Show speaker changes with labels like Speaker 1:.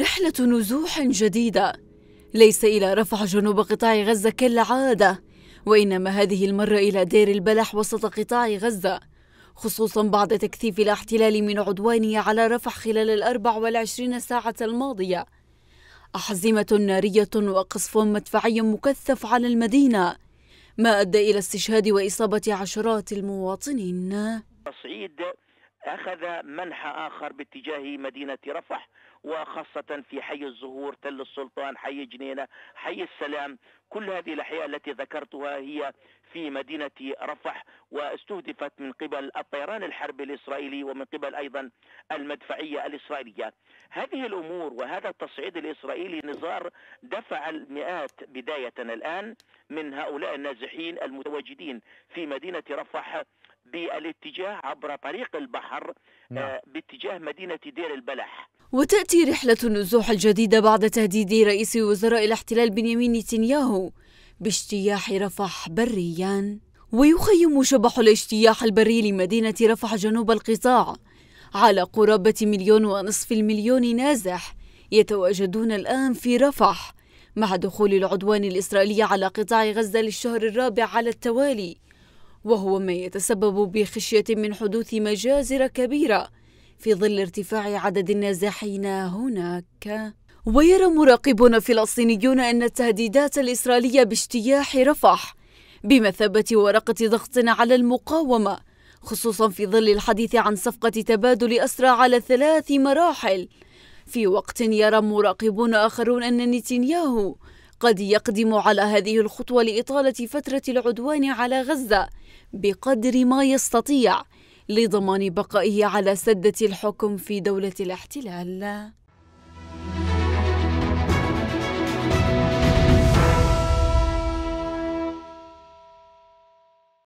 Speaker 1: رحلة نزوح جديدة ليس إلى رفح جنوب قطاع غزة كالعادة وإنما هذه المرة إلى دير البلح وسط قطاع غزة خصوصا بعد تكثيف الاحتلال من عدوانه على رفح خلال الأربع والعشرين ساعة الماضية أحزمة نارية وقصف مدفعي مكثف على المدينة ما أدى إلى استشهاد وإصابة عشرات المواطنين
Speaker 2: أخذ منحى آخر باتجاه مدينة رفح وخاصة في حي الزهور تل السلطان حي جنينة حي السلام كل هذه الأحياء التي ذكرتها هي في مدينة رفح واستهدفت من قبل الطيران الحربي الإسرائيلي ومن قبل أيضا المدفعية الإسرائيلية هذه الأمور وهذا التصعيد الإسرائيلي نزار دفع المئات بداية الآن من هؤلاء النازحين المتواجدين في مدينة رفح بالاتجاه عبر طريق البحر آه، نعم. باتجاه مدينة دير البلح
Speaker 1: وتأتي رحلة النزوح الجديدة بعد تهديد رئيس وزراء الاحتلال بنيامين نتنياهو باجتياح رفح بريا ويخيم شبح الاجتياح البري لمدينة رفح جنوب القطاع على قرابة مليون ونصف المليون نازح يتواجدون الآن في رفح مع دخول العدوان الإسرائيلي على قطاع غزة للشهر الرابع على التوالي وهو ما يتسبب بخشية من حدوث مجازر كبيرة في ظل ارتفاع عدد النازحين هناك ويرى مراقبون فلسطينيون أن التهديدات الإسرائيلية باجتياح رفح بمثابة ورقة ضغط على المقاومة خصوصا في ظل الحديث عن صفقة تبادل أسرى على ثلاث مراحل في وقت يرى مراقبون آخرون أن نتنياهو قد يقدم على هذه الخطوة لإطالة فترة العدوان على غزة بقدر ما يستطيع لضمان بقائه على سدة الحكم في دولة الاحتلال